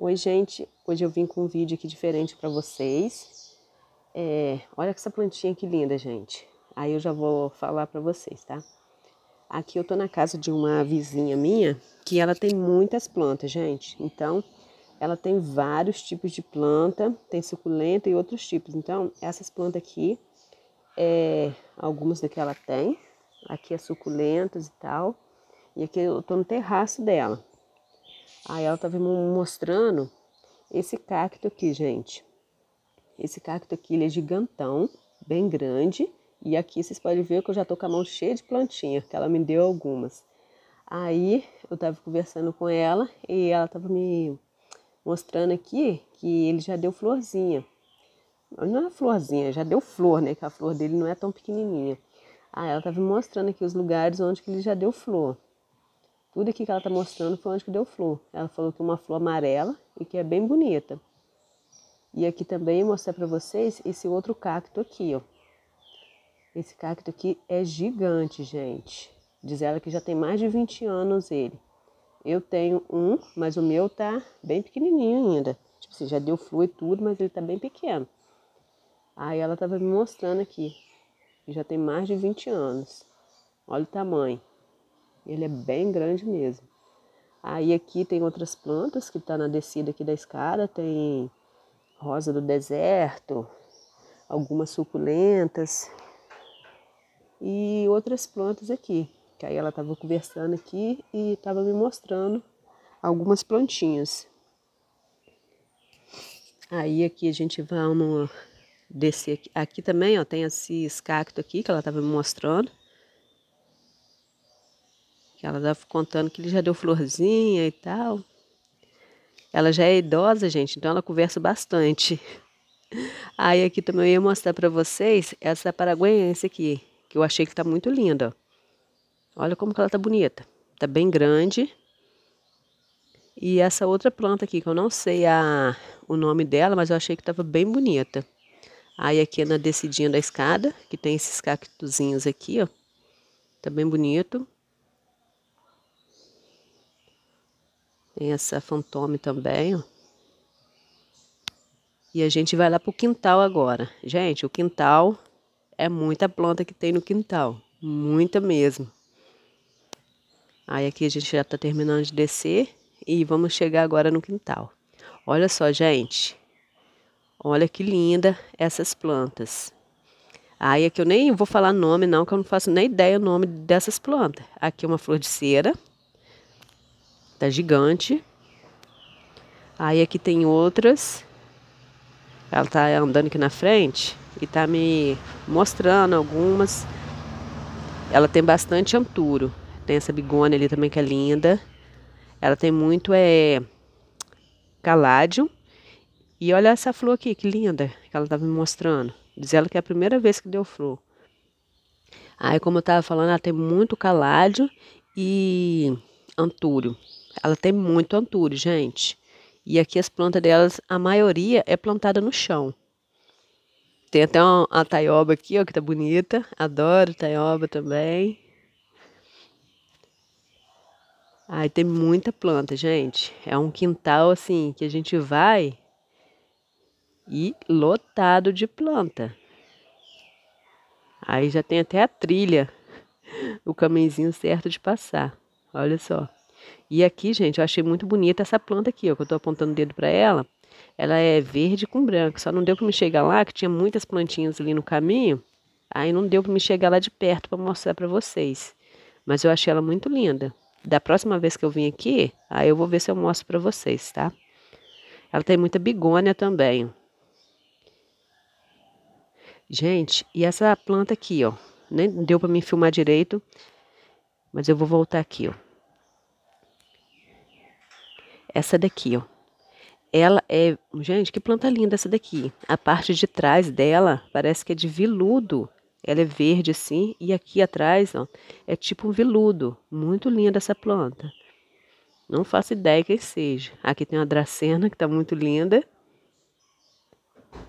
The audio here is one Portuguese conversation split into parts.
Oi, gente. Hoje eu vim com um vídeo aqui diferente para vocês. É, olha essa plantinha que linda, gente. Aí eu já vou falar para vocês, tá? Aqui eu tô na casa de uma vizinha minha que ela tem muitas plantas, gente. Então, ela tem vários tipos de planta, tem suculenta e outros tipos. Então, essas plantas aqui, é, algumas do que ela tem. Aqui é suculentas e tal. E aqui eu tô no terraço dela. Aí ela estava me mostrando esse cacto aqui, gente. Esse cacto aqui, ele é gigantão, bem grande. E aqui vocês podem ver que eu já tô com a mão cheia de plantinha, que ela me deu algumas. Aí eu estava conversando com ela e ela estava me mostrando aqui que ele já deu florzinha. Não é florzinha, já deu flor, né? Que a flor dele não é tão pequenininha. Aí ela estava me mostrando aqui os lugares onde que ele já deu flor. Tudo aqui que ela está mostrando foi onde que deu flor. Ela falou que é uma flor amarela e que é bem bonita. E aqui também vou mostrar para vocês esse outro cacto aqui, ó. Esse cacto aqui é gigante, gente. Diz ela que já tem mais de 20 anos ele. Eu tenho um, mas o meu tá bem pequenininho ainda. Tipo assim, já deu flor e tudo, mas ele tá bem pequeno. Aí ela tava me mostrando aqui. Já tem mais de 20 anos. Olha o tamanho. Ele é bem grande mesmo. Aí aqui tem outras plantas que está na descida aqui da escada, tem rosa do deserto, algumas suculentas e outras plantas aqui. Que aí ela estava conversando aqui e estava me mostrando algumas plantinhas. Aí aqui a gente vai descer aqui. Aqui também, ó, tem esse cacto aqui que ela estava me mostrando. Ela estava contando que ele já deu florzinha e tal. Ela já é idosa, gente, então ela conversa bastante. Aí ah, aqui também eu ia mostrar para vocês essa paraguaiense aqui, que eu achei que está muito linda. Olha como que ela está bonita. Está bem grande. E essa outra planta aqui, que eu não sei a, o nome dela, mas eu achei que estava bem bonita. Aí ah, aqui é na descidinha da escada, que tem esses cactuzinhos aqui, ó. Tá bem bonito. Tem essa fantome também, ó. E a gente vai lá pro quintal agora. Gente, o quintal é muita planta que tem no quintal. Muita mesmo. Aí aqui a gente já tá terminando de descer e vamos chegar agora no quintal. Olha só, gente. Olha que linda essas plantas. Aí aqui eu nem vou falar nome não, que eu não faço nem ideia o nome dessas plantas. Aqui é uma flor de cera da tá gigante. Aí aqui tem outras. Ela tá andando aqui na frente e tá me mostrando algumas. Ela tem bastante anturo. Tem essa bigônia ali também que é linda. Ela tem muito é caládio. E olha essa flor aqui, que linda, que ela tava tá me mostrando. Diz ela que é a primeira vez que deu flor. Aí, como eu tava falando, ela tem muito caládio e antúrio. Ela tem muito anture, gente. E aqui as plantas delas, a maioria é plantada no chão. Tem até uma, a taioba aqui, ó, que tá bonita. Adoro taioba também. Aí tem muita planta, gente. É um quintal, assim, que a gente vai e lotado de planta. Aí já tem até a trilha, o caminhozinho certo de passar. Olha só. E aqui, gente, eu achei muito bonita essa planta aqui, ó, que eu tô apontando o dedo para ela. Ela é verde com branco, só não deu para me chegar lá, que tinha muitas plantinhas ali no caminho. Aí não deu para me chegar lá de perto para mostrar para vocês. Mas eu achei ela muito linda. Da próxima vez que eu vim aqui, aí eu vou ver se eu mostro para vocês, tá? Ela tem muita bigônia também. Gente, e essa planta aqui, ó, nem deu para me filmar direito, mas eu vou voltar aqui, ó. Essa daqui, ó. Ela é, gente, que planta linda essa daqui. A parte de trás dela parece que é de veludo. Ela é verde assim e aqui atrás, ó, é tipo um veludo. Muito linda essa planta. Não faço ideia quem seja. Aqui tem uma dracena que tá muito linda.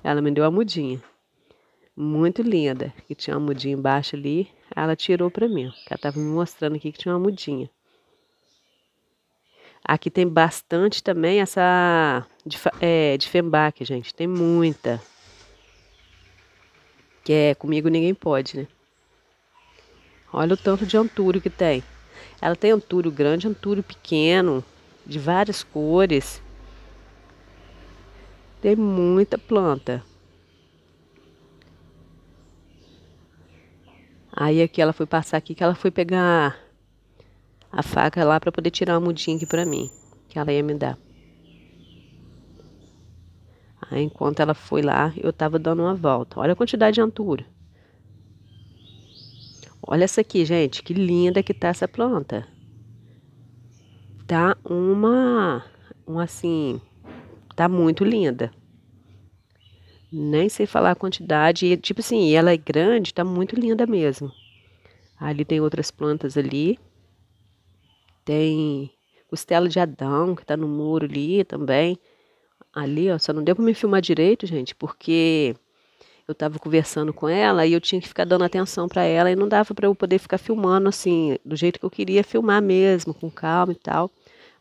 Ela me deu a mudinha. Muito linda. Que tinha uma mudinha embaixo ali. Ela tirou para mim. Ela tava me mostrando aqui que tinha uma mudinha. Aqui tem bastante também essa de, é, de Fembac, gente. Tem muita. Que é comigo ninguém pode, né? Olha o tanto de antúrio que tem. Ela tem antúrio grande, antúrio pequeno, de várias cores. Tem muita planta. Aí aqui ela foi passar aqui que ela foi pegar a faca lá para poder tirar uma mudinha aqui para mim, que ela ia me dar. Aí, enquanto ela foi lá, eu estava dando uma volta. Olha a quantidade de antura. Olha essa aqui, gente, que linda que tá essa planta. Tá uma, um assim, tá muito linda. Nem sei falar a quantidade, tipo assim, ela é grande, tá muito linda mesmo. Ali tem outras plantas ali tem costela de Adão, que está no muro ali também. Ali, ó, só não deu para me filmar direito, gente, porque eu estava conversando com ela e eu tinha que ficar dando atenção para ela e não dava para eu poder ficar filmando assim, do jeito que eu queria filmar mesmo, com calma e tal.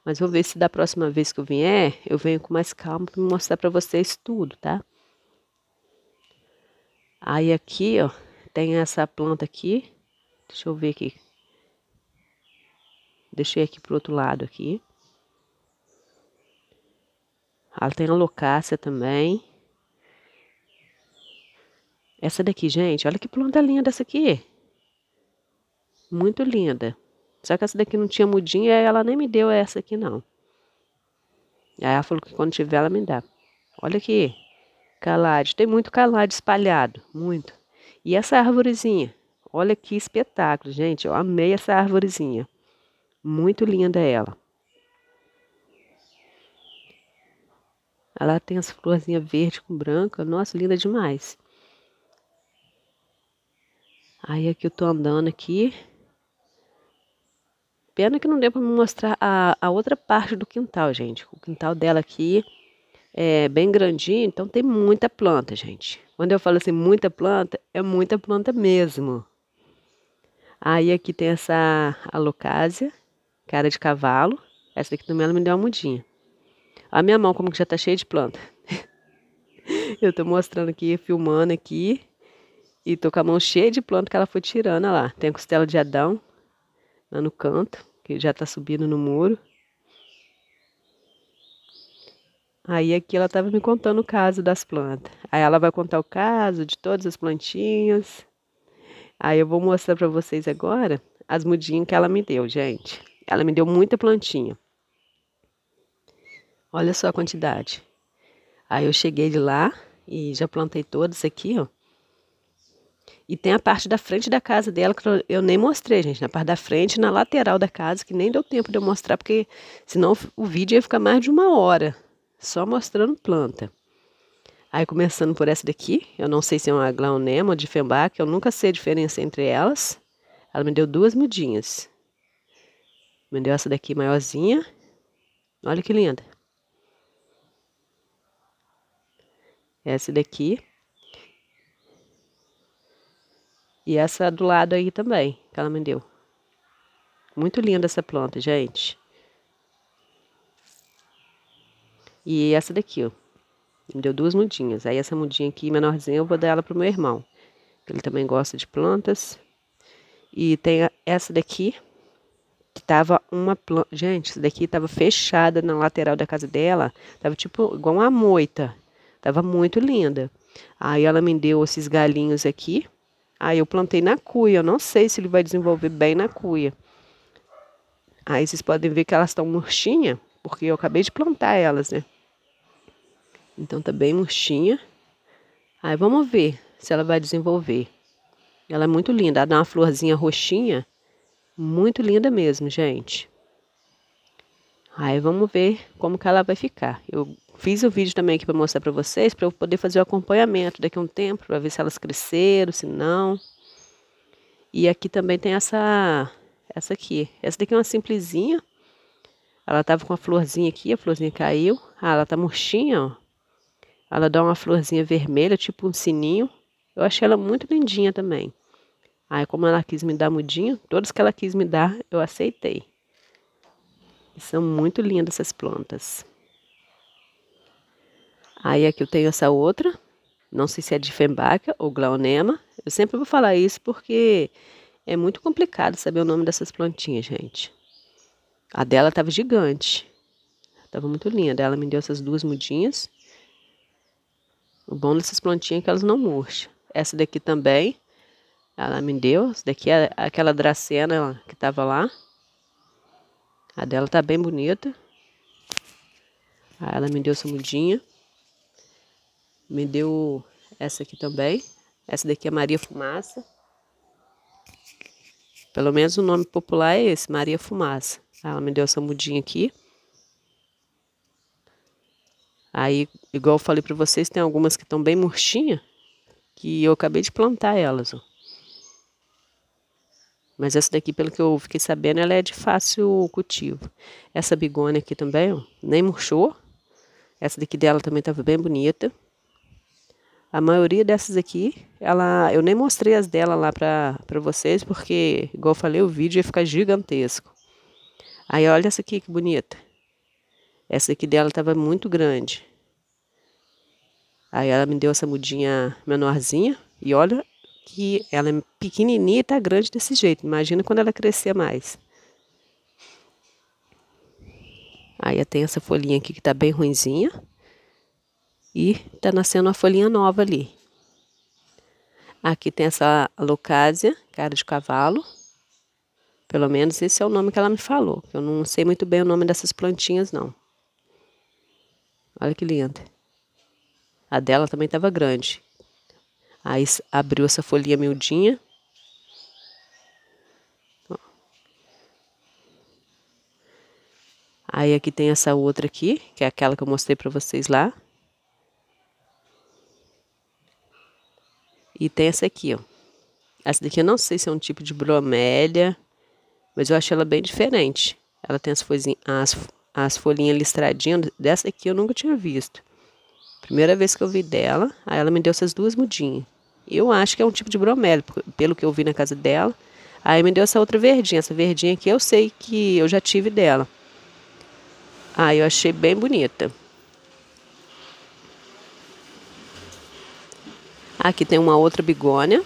Mas vou ver se da próxima vez que eu vier, eu venho com mais calma para mostrar para vocês tudo, tá? Aí aqui, ó, tem essa planta aqui. Deixa eu ver aqui Deixei aqui pro outro lado aqui. Ela tem alocácia também. Essa daqui, gente, olha que planta linda essa aqui. Muito linda. Só que essa daqui não tinha mudinha ela nem me deu essa aqui, não. Aí ela falou que quando tiver ela me dá. Olha aqui, calade. Tem muito calade espalhado, muito. E essa árvorezinha, olha que espetáculo, gente. Eu amei essa árvorezinha. Muito linda ela. Ela tem as florzinhas verde com branca. Nossa, linda demais. Aí aqui eu tô andando aqui. Pena que não deu para me mostrar a, a outra parte do quintal, gente. O quintal dela aqui é bem grandinho, então tem muita planta, gente. Quando eu falo assim, muita planta, é muita planta mesmo. Aí aqui tem essa alocásia cara de cavalo. Essa daqui também ela me deu uma mudinha. A minha mão como que já tá cheia de planta. eu tô mostrando aqui, filmando aqui. E tô com a mão cheia de planta que ela foi tirando, olha lá. Tem a costela de Adão lá no canto, que já tá subindo no muro. Aí aqui ela estava me contando o caso das plantas. Aí ela vai contar o caso de todas as plantinhas. Aí eu vou mostrar para vocês agora as mudinhas que ela me deu, gente. Ela me deu muita plantinha. Olha só a quantidade. Aí eu cheguei de lá e já plantei todas aqui, ó. E tem a parte da frente da casa dela que eu nem mostrei, gente. Na parte da frente, na lateral da casa, que nem deu tempo de eu mostrar, porque senão o vídeo ia ficar mais de uma hora só mostrando planta. Aí começando por essa daqui, eu não sei se é uma glaunema ou de que eu nunca sei a diferença entre elas. Ela me deu duas mudinhas. Me deu essa daqui maiorzinha. Olha que linda. Essa daqui. E essa do lado aí também, que ela me deu. Muito linda essa planta, gente. E essa daqui, ó. Me deu duas mudinhas. Aí essa mudinha aqui, menorzinha, eu vou dar ela pro meu irmão. Ele também gosta de plantas. E tem essa daqui, que tava uma planta. Gente, isso daqui tava fechada na lateral da casa dela. Tava tipo igual uma moita. Tava muito linda. Aí ela me deu esses galinhos aqui. Aí eu plantei na cuia. Eu não sei se ele vai desenvolver bem na cuia. Aí vocês podem ver que elas estão murchinha, porque eu acabei de plantar elas, né? Então tá bem murchinha. Aí vamos ver se ela vai desenvolver. Ela é muito linda. Ela dá uma florzinha roxinha. Muito linda mesmo, gente. Aí vamos ver como que ela vai ficar. Eu fiz o vídeo também aqui para mostrar para vocês, para eu poder fazer o acompanhamento daqui a um tempo, para ver se elas cresceram, se não. E aqui também tem essa essa aqui. Essa daqui é uma simplesinha. Ela tava com a florzinha aqui, a florzinha caiu. Ah, ela tá murchinha, ó. Ela dá uma florzinha vermelha, tipo um sininho. Eu achei ela muito lindinha também. Aí, como ela quis me dar mudinho, todos que ela quis me dar, eu aceitei. são muito lindas essas plantas. Aí, aqui eu tenho essa outra. Não sei se é de Fembaca ou Glaunema. Eu sempre vou falar isso porque é muito complicado saber o nome dessas plantinhas, gente. A dela estava gigante. Estava muito linda. Ela me deu essas duas mudinhas. O bom dessas plantinhas é que elas não murcham. Essa daqui também ela me deu. Essa daqui é aquela dracena que tava lá. A dela tá bem bonita. Aí ela me deu essa mudinha. Me deu essa aqui também. Essa daqui é Maria Fumaça. Pelo menos o nome popular é esse, Maria Fumaça. Ela me deu essa mudinha aqui. Aí, igual eu falei para vocês, tem algumas que estão bem murchinhas. que eu acabei de plantar elas, ó. Mas essa daqui, pelo que eu fiquei sabendo, ela é de fácil cultivo. Essa bigônia aqui também, ó, nem murchou. Essa daqui dela também estava bem bonita. A maioria dessas aqui, ela, eu nem mostrei as dela lá para vocês, porque, igual eu falei, o vídeo ia ficar gigantesco. Aí, olha essa aqui que bonita. Essa aqui dela estava muito grande. Aí ela me deu essa mudinha menorzinha. E olha que ela é pequenininha e está grande desse jeito. Imagina quando ela crescer mais. Aí tem essa folhinha aqui que está bem ruinzinha. E está nascendo uma folhinha nova ali. Aqui tem essa locásia, cara de cavalo. Pelo menos esse é o nome que ela me falou. Eu não sei muito bem o nome dessas plantinhas, não. Olha que linda. A dela também estava grande. Aí abriu essa folhinha miudinha. Aí aqui tem essa outra aqui, que é aquela que eu mostrei para vocês lá. E tem essa aqui, ó. Essa daqui eu não sei se é um tipo de bromélia, mas eu acho ela bem diferente. Ela tem as, folhinhas, as, as folhinhas listradinhas. Dessa aqui eu nunca tinha visto. Primeira vez que eu vi dela, aí ela me deu essas duas mudinhas. Eu acho que é um tipo de bromélia, pelo que eu vi na casa dela. Aí me deu essa outra verdinha, essa verdinha que eu sei que eu já tive dela. Aí eu achei bem bonita. Aqui tem uma outra bigônia.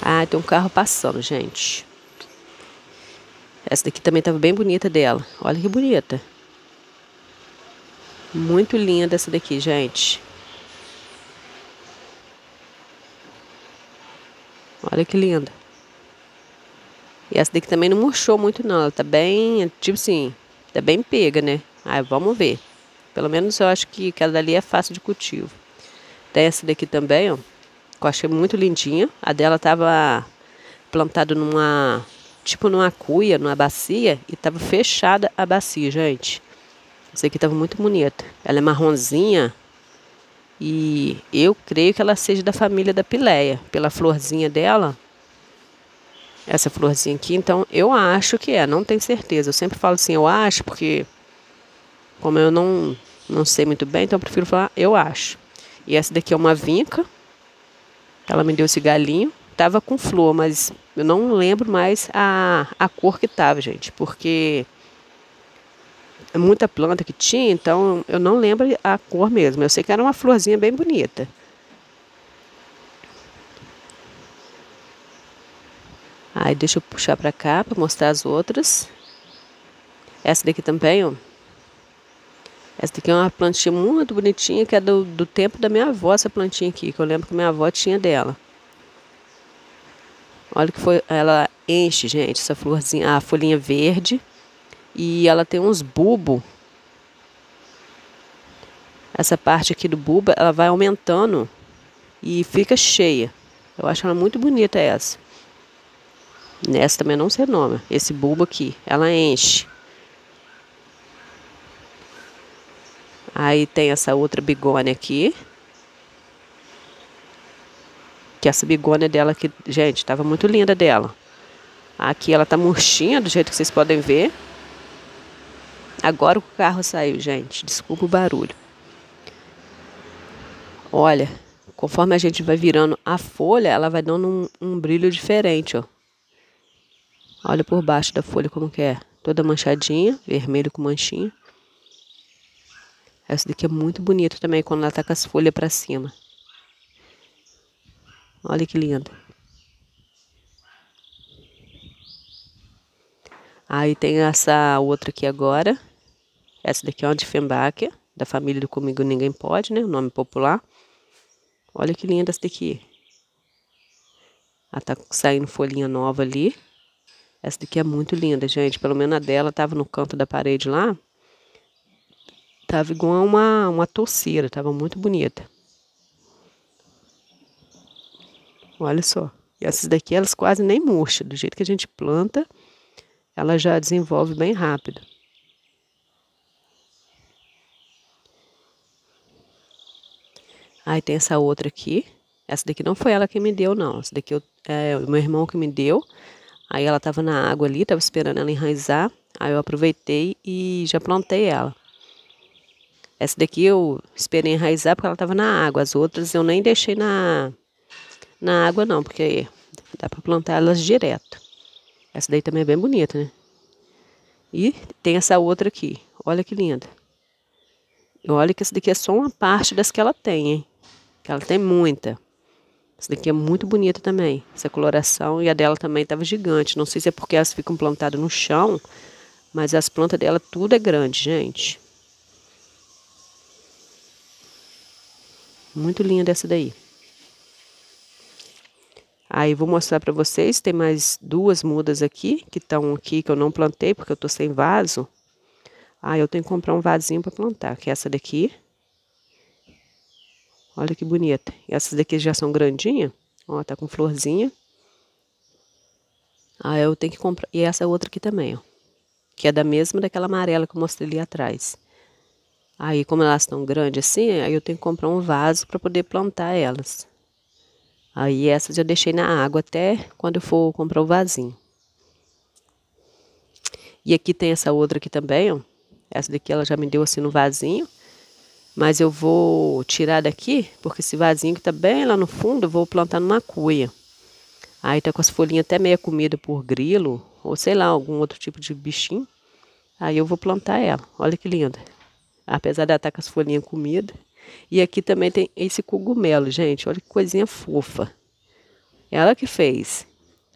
Ah, tem um carro passando, gente. Essa daqui também estava bem bonita dela. Olha que bonita. Muito linda essa daqui, gente. Olha que linda. E essa daqui também não murchou muito não. Ela tá bem, tipo assim, tá bem pega, né? Aí vamos ver. Pelo menos eu acho que aquela dali é fácil de cultivo. Tem essa daqui também, ó. Que eu achei muito lindinha. A dela tava plantada numa... Tipo numa cuia, numa bacia. E tava fechada a bacia, gente. Essa aqui tava muito bonita. Ela é marronzinha. E eu creio que ela seja da família da Pileia, pela florzinha dela. Essa florzinha aqui, então eu acho que é, não tenho certeza. Eu sempre falo assim, eu acho, porque como eu não, não sei muito bem, então eu prefiro falar eu acho. E essa daqui é uma vinca. Ela me deu esse galinho. Tava com flor, mas eu não lembro mais a, a cor que tava, gente, porque é muita planta que tinha, então eu não lembro a cor mesmo. Eu sei que era uma florzinha bem bonita. Aí deixa eu puxar para cá para mostrar as outras. Essa daqui também, ó. Essa daqui é uma plantinha muito bonitinha que é do, do tempo da minha avó, essa plantinha aqui, que eu lembro que minha avó tinha dela. Olha que foi, ela enche, gente, essa florzinha, a folhinha verde. E ela tem uns bubo. Essa parte aqui do bulbo, ela vai aumentando e fica cheia. Eu acho ela muito bonita essa. Nessa também não sei o nome. Esse bulbo aqui, ela enche. Aí tem essa outra bigônia aqui. Que essa bigônia é dela aqui, gente, tava muito linda dela. Aqui ela tá murchinha, do jeito que vocês podem ver. Agora o carro saiu, gente. Desculpa o barulho. Olha, conforme a gente vai virando a folha, ela vai dando um, um brilho diferente, ó. Olha por baixo da folha como que é. Toda manchadinha, vermelho com manchinha. Essa daqui é muito bonita também, quando ela tá com as folhas pra cima. Olha que linda. Aí tem essa outra aqui agora. Essa daqui é uma Diefenbacher, da família do Comigo Ninguém Pode, né? O nome popular. Olha que linda essa daqui. Ela tá saindo folhinha nova ali. Essa daqui é muito linda, gente. Pelo menos a dela tava no canto da parede lá. Tava igual uma, uma torceira, tava muito bonita. Olha só. E essas daqui, elas quase nem murcham. Do jeito que a gente planta, ela já desenvolve bem rápido. Aí tem essa outra aqui. Essa daqui não foi ela que me deu, não. Essa daqui eu, é o meu irmão que me deu. Aí ela tava na água ali, tava esperando ela enraizar. Aí eu aproveitei e já plantei ela. Essa daqui eu esperei enraizar porque ela tava na água. As outras eu nem deixei na, na água, não, porque dá para plantar elas direto. Essa daí também é bem bonita, né? E tem essa outra aqui. Olha que linda. Olha que essa daqui é só uma parte das que ela tem, hein? que ela tem muita. Essa daqui é muito bonita também. Essa coloração e a dela também estava gigante. Não sei se é porque elas ficam plantadas no chão, mas as plantas dela tudo é grande, gente. Muito linda essa daí. Aí vou mostrar para vocês, tem mais duas mudas aqui, que estão aqui, que eu não plantei, porque eu tô sem vaso. Aí eu tenho que comprar um vasinho para plantar, que é essa daqui. Olha que bonita. E essas daqui já são grandinhas. Ó, tá com florzinha. Ah, eu tenho que comprar. E essa é outra aqui também, ó. Que é da mesma daquela amarela que eu mostrei ali atrás. Aí, como elas estão grandes assim, aí eu tenho que comprar um vaso para poder plantar elas. Aí, essas eu deixei na água até quando eu for comprar o vasinho. E aqui tem essa outra aqui também, ó. Essa daqui ela já me deu assim no vasinho mas eu vou tirar daqui, porque esse vasinho que está bem lá no fundo, eu vou plantar numa cuia. Aí tá com as folhinhas até meia comida por grilo, ou sei lá, algum outro tipo de bichinho. Aí eu vou plantar ela. Olha que linda. Apesar de ela estar tá com as folhinhas comida. E aqui também tem esse cogumelo, gente. Olha que coisinha fofa. Ela que fez.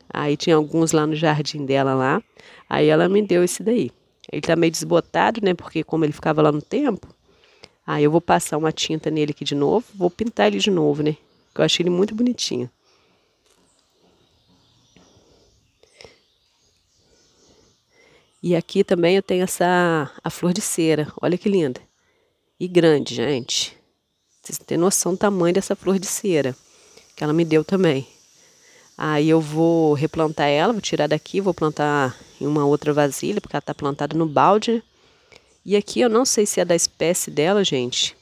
Aí tinha alguns lá no jardim dela lá. Aí ela me deu esse daí. Ele tá meio desbotado, né? Porque como ele ficava lá no tempo, Aí ah, eu vou passar uma tinta nele aqui de novo, vou pintar ele de novo, né? eu achei ele muito bonitinho. E aqui também eu tenho essa a flor de cera. Olha que linda. E grande, gente. Vocês têm noção do tamanho dessa flor de cera. Que ela me deu também. Aí eu vou replantar ela, vou tirar daqui, vou plantar em uma outra vasilha, porque ela tá plantada no balde. Né? E aqui eu não sei se é da espécie dela, gente.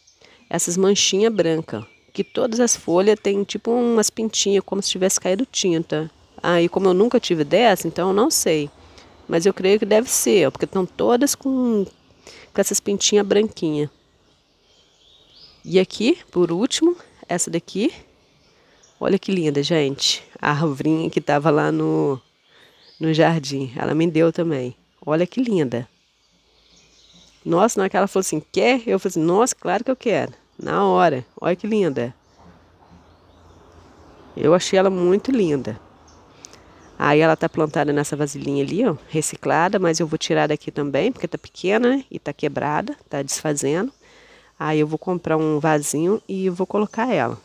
Essas manchinhas brancas. Que todas as folhas têm tipo umas pintinhas, como se tivesse caído tinta. Aí, ah, como eu nunca tive dessa, então eu não sei. Mas eu creio que deve ser, porque estão todas com, com essas pintinhas branquinhas. E aqui, por último, essa daqui. Olha que linda, gente. A arvorinha que estava lá no, no jardim. Ela me deu também. Olha que linda. Nossa, na hora que ela falou assim, quer? Eu falei assim, nossa, claro que eu quero. Na hora. Olha que linda. Eu achei ela muito linda. Aí ela tá plantada nessa vasilhinha ali, ó, reciclada, mas eu vou tirar daqui também, porque tá pequena, né? E tá quebrada, tá desfazendo. Aí eu vou comprar um vasinho e vou colocar ela.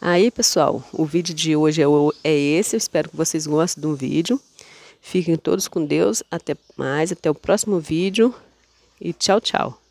Aí, pessoal, o vídeo de hoje é, é esse. Eu espero que vocês gostem do vídeo. Fiquem todos com Deus. Até mais, até o próximo vídeo e tchau, tchau.